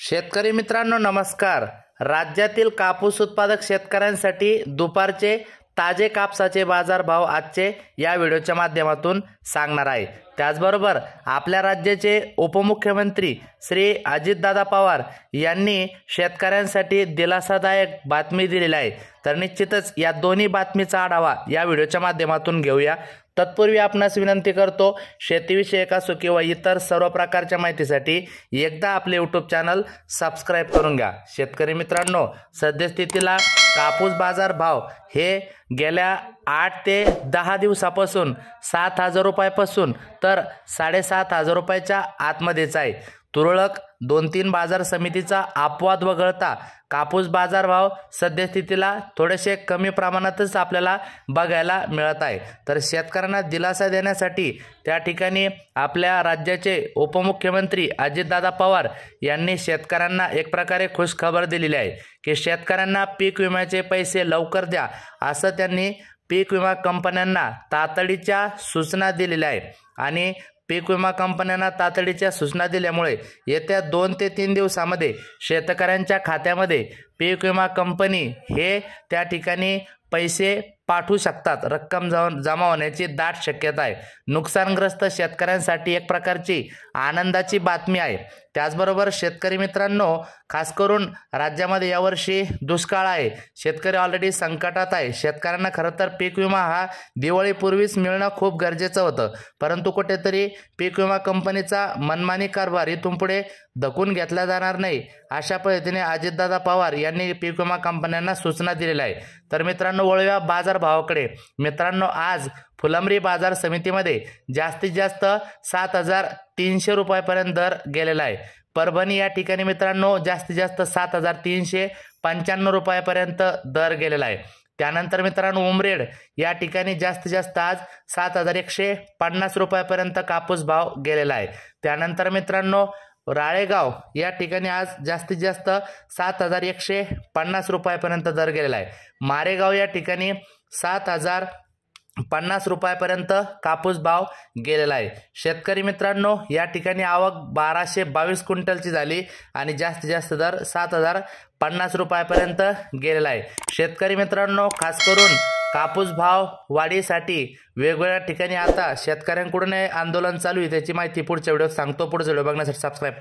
शेतकरी मित्रांनो नमस्कार राज्यातील कापूस उत्पादक शेतकऱ्यांसाठी दुपारचे ताजे कापसाचे बाजारभाव आजचे या व्हिडिओच्या माध्यमातून सांगणार आहे त्याचबरोबर आपल्या राज्याचे उपमुख्यमंत्री श्री अजितदादा पवार यांनी शेतकऱ्यांसाठी दिलासादायक बातमी दिलेली आहे तर निश्चितच या दोन्ही बातमीचा आढावा या व्हिडिओच्या माध्यमातून घेऊया तत्पूर्वी आपणास विनंती करतो शेतीविषयक असो किंवा इतर सर्व प्रकारच्या माहितीसाठी एकदा आपले यूट्यूब चॅनल सबस्क्राईब करून घ्या शेतकरी मित्रांनो सद्यस्थितीला कापूस बाजार भाव हे गेल्या आठ ते दहा दिवसापासून सात हजार रुपयापासून तर साडेसात हजार रुपयाच्या आतमध्येच आहे तुरळक दोन तीन बाजार समितीचा अपवाद वगळता कापूस बाजारभाव सद्यस्थितीला थोडेसे कमी प्रमाणातच आपल्याला बघायला मिळत आहे तर शेतकऱ्यांना दिलासा देण्यासाठी त्या ठिकाणी आपल्या राज्याचे उपमुख्यमंत्री अजितदादा पवार यांनी शेतकऱ्यांना एक प्रकारे खुश खबर दिलेली आहे की शेतकऱ्यांना पीक विम्याचे पैसे लवकर द्या असं त्यांनी पीक विमा कंपन्यांना तातडीच्या सूचना दिलेल्या आहेत आणि पीक विमा कंपन्यांना तातडीच्या सूचना दिल्यामुळे येत्या दोन ते तीन दिवसामध्ये शेतकऱ्यांच्या खात्यामध्ये पीक विमा कंपनी हे त्या ठिकाणी पैसे पाठवू शकतात रक्कम जाऊन जमा होण्याची दाट शक्यता आहे नुकसानग्रस्त शेतकऱ्यांसाठी एक प्रकारची आनंदाची बातमी आहे त्याचबरोबर शेतकरी मित्रांनो खास करून राज्यामध्ये यावर्षी दुष्काळ आहे शेतकरी ऑलरेडी संकटात आहे शेतकऱ्यांना खरं तर पीक विमा हा दिवाळीपूर्वीच मिळणं खूप गरजेचं होतं परंतु कुठेतरी पीक विमा कंपनीचा मनमानी कारभार इथून पुढे धकून घेतला जाणार नाही अशा पद्धतीने अजितदादा पवार यांनी यांनी पीक विमा कंपन्यांना सूचना दिलेल्या आहे तर मित्रांनो बाजार बाजारभावाकडे मित्रांनो आज फुलंबरी बाजार समितीमध्ये जास्तीत जास्त सात हजार तीनशे रुपयापर्यंत दर गेलेला आहे परभणी या ठिकाणी मित्रांनो जास्तीत जास्त सात हजार तीनशे पंच्याण्णव रुपयापर्यंत दर गेलेला आहे त्यानंतर मित्रांनो उमरेड या ठिकाणी जास्तीत जास्त आज सात हजार एकशे पन्नास रुपयापर्यंत कापूस भाव गेलेला आहे त्यानंतर मित्रांनो राळेगाव या ठिकाणी आज जास्तीत जास्त सात हजार एकशे पन्नास रुपयापर्यंत दर गेलेला आहे मारेगाव या ठिकाणी सात हजार पन्नास रुपयापर्यंत कापूस भाव गेलेला आहे शेतकरी मित्रांनो या ठिकाणी आवक बाराशे बावीस क्विंटलची झाली आणि जास्तीत जास्त दर सात हजार पन्नास रुपयापर्यंत गेलेला आहे शेतकरी मित्रांनो खास करून कापूस भाव वाढीसाठी वेगवेगळ्या ठिकाणी आता शेतकऱ्यांकडून आंदोलन चालू आहे त्याची माहिती पुढच्या व्हिडिओ सांगतो पुढचा व्हिडिओ बघण्यासाठी सबस्क्राईब करा